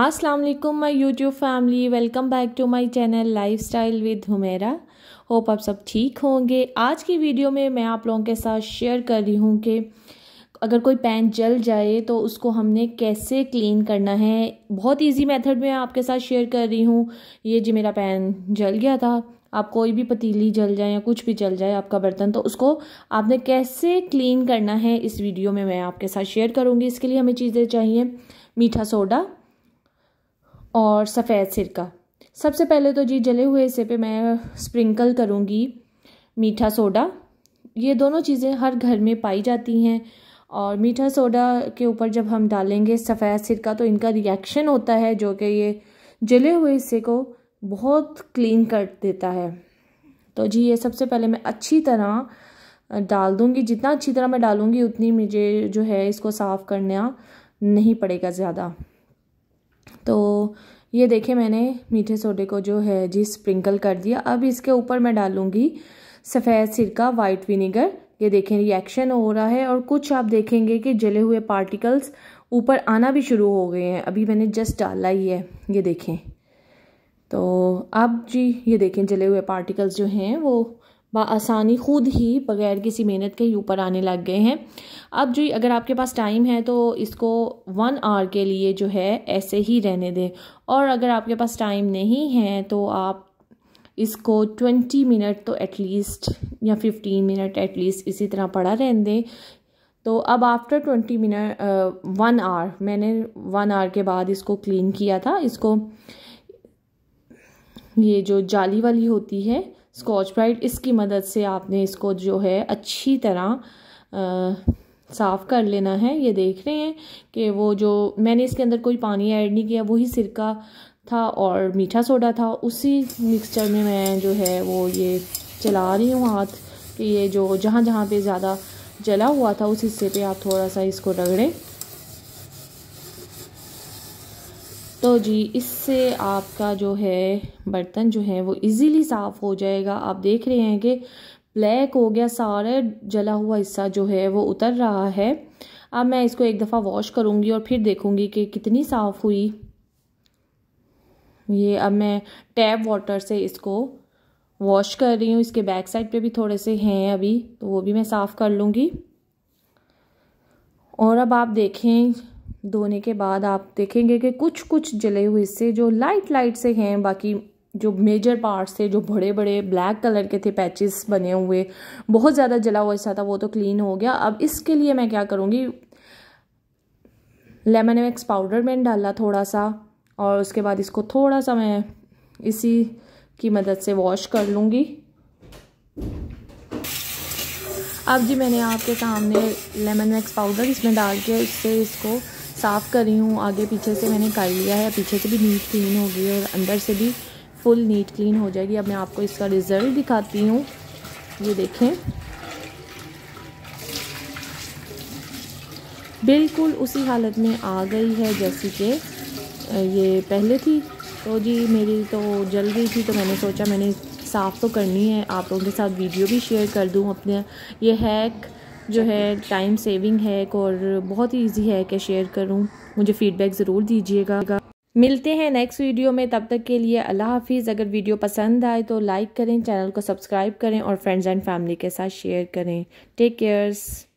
अस्सलाम वालेकुम my YouTube family welcome back to my channel lifestyle with Humera hope आप सब ठीक होंगे आज की वीडियो में मैं आप लोगों के साथ शेयर कर रही हूँ कि अगर कोई पैन जल जाए तो उसको हमने कैसे क्लीन करना है बहुत इजी मेथड में आपके साथ शेयर कर रही हूँ ये जी मेरा पैन जल गया था आप कोई भी पतीली जल जाए या कुछ भी जल जाए आपका बर्तन तो उसको आपने कैसे क्लीन करना है इस वीडियो में मैं आपके साथ शेयर करूँगी इसके लिए हमें चीज़ें चाहिए मीठा सोडा और सफ़ेद सिरका सबसे पहले तो जी जले हुए हिस्से पे मैं स्प्रिंकल करूँगी मीठा सोडा ये दोनों चीज़ें हर घर में पाई जाती हैं और मीठा सोडा के ऊपर जब हम डालेंगे सफ़ेद सिरका तो इनका रिएक्शन होता है जो कि ये जले हुए हिस्से को बहुत क्लीन कर देता है तो जी ये सबसे पहले मैं अच्छी तरह डाल दूँगी जितना अच्छी तरह मैं डालूँगी उतनी मुझे जो है इसको साफ़ करना नहीं पड़ेगा ज़्यादा तो ये देखे मैंने मीठे सोडे को जो है जी स्प्रिंकल कर दिया अब इसके ऊपर मैं डालूँगी सफ़ेद सिरका वाइट विनीगर ये देखें रिएक्शन हो रहा है और कुछ आप देखेंगे कि जले हुए पार्टिकल्स ऊपर आना भी शुरू हो गए हैं अभी मैंने जस्ट डाला ही है ये देखें तो अब जी ये देखें जले हुए पार्टिकल्स जो हैं वो बसानी खुद ही बगैर किसी मेहनत के ही ऊपर आने लग गए हैं अब जो अगर आपके पास टाइम है तो इसको वन आवर के लिए जो है ऐसे ही रहने दें और अगर आपके पास टाइम नहीं है तो आप इसको ट्वेंटी मिनट तो एटलीस्ट या फिफ्टीन मिनट एटलीस्ट इसी तरह पड़ा रहने दें तो अब after twenty minute one hour मैंने वन आवर के बाद इसको क्लीन किया था इसको ये जो जाली वाली होती है स्कॉच ब्राइट इसकी मदद से आपने इसको जो है अच्छी तरह साफ़ कर लेना है ये देख रहे हैं कि वो जो मैंने इसके अंदर कोई पानी ऐड नहीं किया वही सिरका था और मीठा सोडा था उसी मिक्सचर में मैं जो है वो ये चला रही हूँ हाथ कि ये जो जहाँ जहाँ पे ज़्यादा जला हुआ था उस हिस्से पे आप थोड़ा सा इसको रगड़ें तो जी इससे आपका जो है बर्तन जो है वो इजीली साफ़ हो जाएगा आप देख रहे हैं कि ब्लैक हो गया सारा जला हुआ हिस्सा जो है वो उतर रहा है अब मैं इसको एक दफ़ा वॉश करूँगी और फिर देखूँगी कि कितनी साफ़ हुई ये अब मैं टैप वाटर से इसको वॉश कर रही हूँ इसके बैक साइड पे भी थोड़े से हैं अभी तो वो भी मैं साफ़ कर लूँगी और अब आप देखें धोने के बाद आप देखेंगे कि कुछ कुछ जले हुए हिस्से जो लाइट लाइट से हैं बाकी जो मेजर पार्ट्स थे जो बड़े बड़े ब्लैक कलर के थे पैचेस बने हुए बहुत ज़्यादा जला हुआ हिस्सा था वो तो क्लीन हो गया अब इसके लिए मैं क्या करूँगी लेमन एक्स पाउडर मैंने डाला थोड़ा सा और उसके बाद इसको थोड़ा सा मैं इसी की मदद से वॉश कर लूँगी अब जी मैंने आपके सामने लेमन एक्स पाउडर इसमें डाल के इससे इसको साफ़ कर रही हूँ आगे पीछे से मैंने कर लिया है पीछे से भी नीट क्लीन होगी और अंदर से भी फुल नीट क्लीन हो जाएगी अब मैं आपको इसका रिज़ल्ट दिखाती हूँ ये देखें बिल्कुल उसी हालत में आ गई है जैसी कि ये पहले थी तो जी मेरी तो जल गई थी तो मैंने सोचा मैंने साफ़ तो करनी है आप लोगों के साथ वीडियो भी शेयर कर दूँ अपने ये हैक जो है टाइम सेविंग है एक और बहुत ही ईजी है कि शेयर करूँ मुझे फ़ीडबैक ज़रूर दीजिएगा मिलते हैं नेक्स्ट वीडियो में तब तक के लिए अल्लाह हाफिज़ अगर वीडियो पसंद आए तो लाइक करें चैनल को सब्सक्राइब करें और फ्रेंड्स एंड फैमिली के साथ शेयर करें टेक केयर्स